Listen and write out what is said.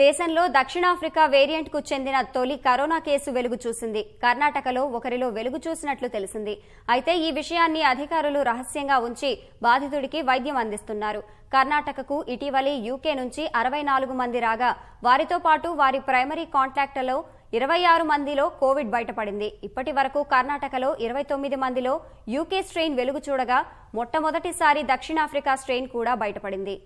దేశంలో దక్షిణాఫ్రికా వేరియంట్కు చెందిన తొలి కరోనా కేసు వెలుగు చూసింది కర్ణాటకలో ఒకరిలో వెలుగు చూసినట్లు తెలిసింది అయితే ఈ విషయాన్ని అధికారులు రహస్యంగా ఉంచి బాధితుడికి వైద్యం అందిస్తున్నారు కర్ణాటకకు ఇటీవలి యూకే నుంచి అరవై నాలుగు మంది రాగా వారితో పాటు వారి ప్రైమరీ కాంటాక్ట్లో ఇరవై ఆరు మందిలో కోవిడ్ బయటపడింది ఇప్పటి వరకు కర్ణాటకలో ఇరవై తొమ్మిది మందిలో యూకే స్ట్రెయిన్ వెలుగు చూడగా మొట్టమొదటిసారి దక్షిణాఫ్రికా స్ట్రెయిన్ కూడా బయటపడింది